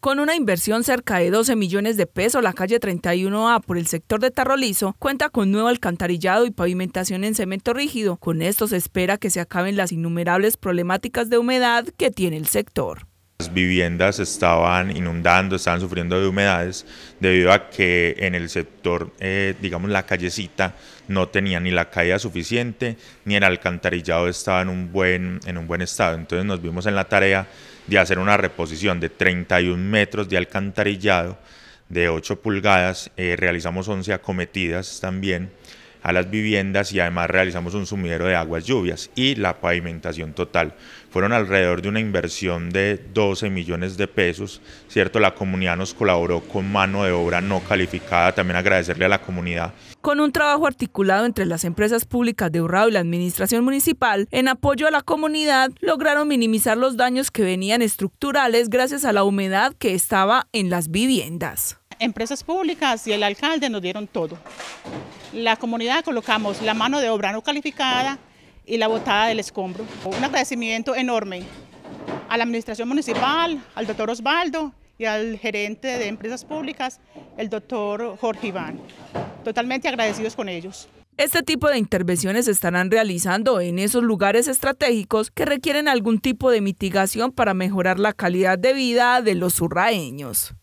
Con una inversión cerca de 12 millones de pesos, la calle 31A por el sector de Tarrolizo cuenta con nuevo alcantarillado y pavimentación en cemento rígido. Con esto se espera que se acaben las innumerables problemáticas de humedad que tiene el sector. Las viviendas estaban inundando, estaban sufriendo de humedades debido a que en el sector, eh, digamos, la callecita no tenía ni la caída suficiente ni el alcantarillado estaba en un buen, en un buen estado. Entonces nos vimos en la tarea de hacer una reposición de 31 metros de alcantarillado de 8 pulgadas. Eh, realizamos 11 acometidas también a las viviendas y además realizamos un sumidero de aguas lluvias y la pavimentación total. Fueron alrededor de una inversión de 12 millones de pesos, ¿cierto? La comunidad nos colaboró con mano de obra no calificada, también agradecerle a la comunidad. Con un trabajo articulado entre las empresas públicas de Urrao y la administración municipal, en apoyo a la comunidad, lograron minimizar los daños que venían estructurales gracias a la humedad que estaba en las viviendas. Empresas públicas y el alcalde nos dieron todo la comunidad colocamos la mano de obra no calificada y la botada del escombro. Un agradecimiento enorme a la administración municipal, al doctor Osvaldo y al gerente de empresas públicas, el doctor Jorge Iván. Totalmente agradecidos con ellos. Este tipo de intervenciones se estarán realizando en esos lugares estratégicos que requieren algún tipo de mitigación para mejorar la calidad de vida de los surraeños.